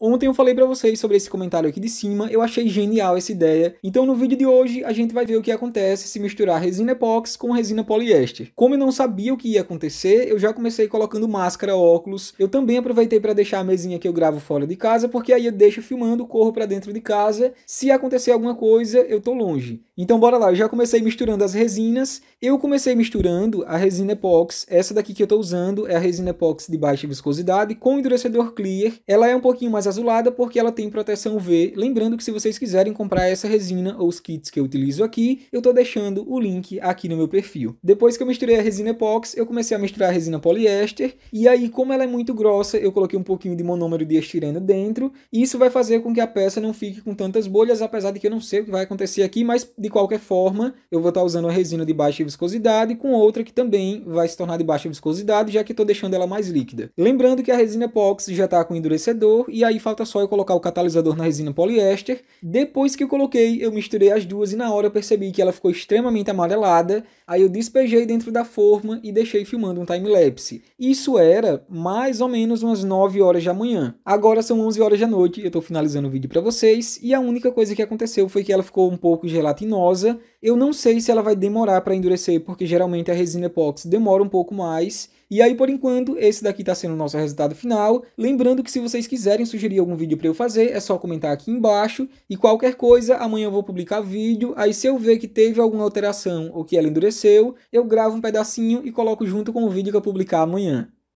Ontem eu falei para vocês sobre esse comentário aqui de cima, eu achei genial essa ideia. Então no vídeo de hoje a gente vai ver o que acontece se misturar resina epox com resina poliéster. Como eu não sabia o que ia acontecer, eu já comecei colocando máscara, óculos. Eu também aproveitei para deixar a mesinha que eu gravo fora de casa, porque aí eu deixo filmando, corro para dentro de casa. Se acontecer alguma coisa, eu tô longe. Então bora lá, eu já comecei misturando as resinas. Eu comecei misturando a resina epox, essa daqui que eu tô usando é a resina epox de baixa viscosidade com endurecedor clear. Ela é um pouquinho mais azulada porque ela tem proteção UV. Lembrando que se vocês quiserem comprar essa resina ou os kits que eu utilizo aqui, eu estou deixando o link aqui no meu perfil. Depois que eu misturei a resina epox, eu comecei a misturar a resina poliéster, e aí como ela é muito grossa, eu coloquei um pouquinho de monômero de estireno dentro, e isso vai fazer com que a peça não fique com tantas bolhas, apesar de que eu não sei o que vai acontecer aqui, mas de qualquer forma, eu vou estar tá usando a resina de baixa viscosidade com outra que também vai se tornar de baixa viscosidade, já que estou deixando ela mais líquida. Lembrando que a resina epox já está com endurecedor, e aí falta só eu colocar o catalisador na resina poliéster. Depois que eu coloquei, eu misturei as duas e na hora eu percebi que ela ficou extremamente amarelada. Aí eu despejei dentro da forma e deixei filmando um time-lapse. Isso era mais ou menos umas 9 horas da manhã. Agora são 11 horas da noite, eu estou finalizando o vídeo para vocês. E a única coisa que aconteceu foi que ela ficou um pouco gelatinosa. Eu não sei se ela vai demorar para endurecer, porque geralmente a resina epóxi demora um pouco mais. E aí, por enquanto, esse daqui está sendo o nosso resultado final. Lembrando que se vocês quiserem sugerir sugerir algum vídeo para eu fazer, é só comentar aqui embaixo. E qualquer coisa, amanhã eu vou publicar vídeo, aí se eu ver que teve alguma alteração ou que ela endureceu, eu gravo um pedacinho e coloco junto com o vídeo que eu publicar amanhã.